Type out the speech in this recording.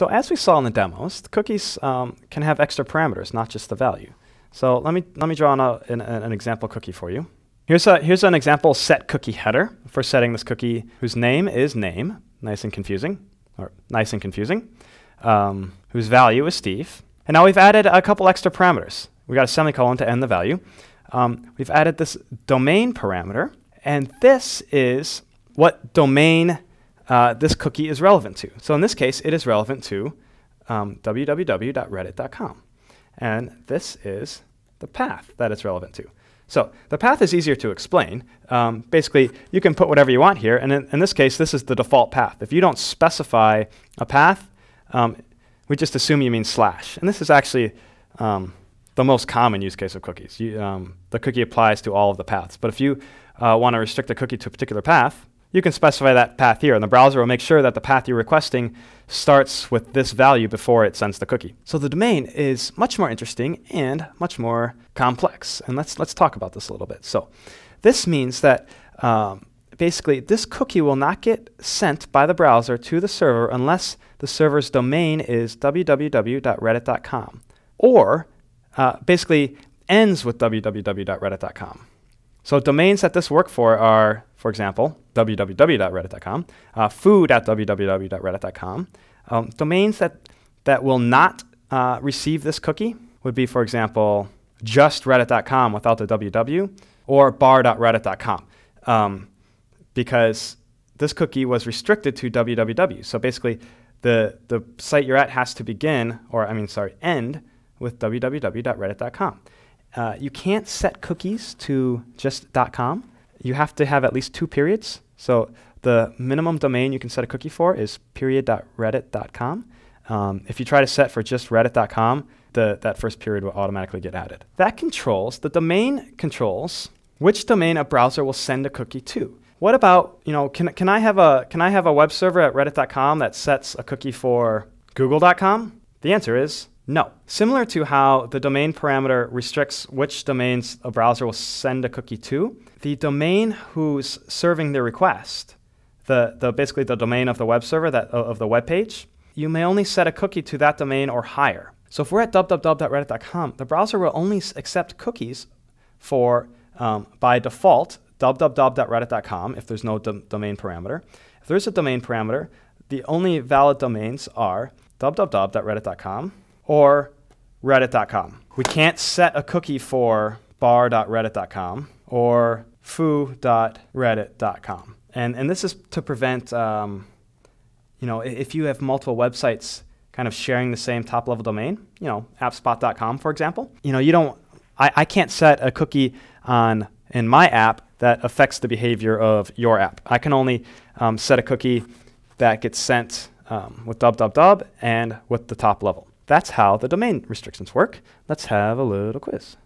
So as we saw in the demos, the cookies um, can have extra parameters, not just the value. So let me, let me draw a, uh, an, an, example cookie for you. Here's, a, here's an example set cookie header for setting this cookie whose name is name, nice and confusing, or nice and confusing, um, whose value is Steve. And now we've added a couple extra parameters. We got a semicolon to end the value. Um, we've added this domain parameter, and this is what domain uh, this cookie is relevant to. So in this case, it is relevant to um, www.reddit.com. And this is the path that it's relevant to. So the path is easier to explain. Um, basically, you can put whatever you want here, and in, in, this case, this is the default path. If you don't specify a path, um, we just assume you mean slash. And this is actually um, the most common use case of cookies. You, um, the cookie applies to all of the paths. But if you uh, want to restrict a cookie to a particular path, you can specify that path here, and the browser will make sure that the path you're requesting starts with this value before it sends the cookie. So the domain is much more interesting and much more complex, and let's, let's talk about this a little bit. So this means that um, basically this cookie will not get sent by the browser to the server unless the server's domain is www.reddit.com, or uh, basically ends with www.reddit.com. So domains that this work for are, for example, www.reddit.com, uh, food at www.reddit.com. Um, domains that, that will not uh, receive this cookie would be, for example, just reddit.com without the www or bar.reddit.com um, because this cookie was restricted to www. So basically, the, the site you're at has to begin, or I mean, sorry, end with www.reddit.com. Uh, you can't set cookies to just .com you have to have at least two periods. So the minimum domain you can set a cookie for is period.reddit.com. Um, if you try to set for just reddit.com, the, that first period will automatically get added. That controls, the domain controls which domain a browser will send a cookie to. What about, you know, can, can, I, have a, can I have a web server at reddit.com that sets a cookie for google.com? The answer is no. Similar to how the domain parameter restricts which domains a browser will send a cookie to, the domain who's serving the request, the, the basically the domain of the web server that of the web page, you may only set a cookie to that domain or higher. So if we're at www.reddit.com, the browser will only accept cookies for um, by default www.reddit.com if there's no dom domain parameter. If there's a domain parameter, the only valid domains are www.reddit.com or reddit.com. We can't set a cookie for bar.reddit.com or foo.reddit.com. And, and this is to prevent, um, you know, if you have multiple websites kind of sharing the same top level domain, you know, appspot.com, for example, you know, you don't, I, I can't set a cookie on in my app that affects the behavior of your app. I can only um, set a cookie that gets sent um, with dub dub dub and with the top level. That's how the domain restrictions work. Let's have a little quiz.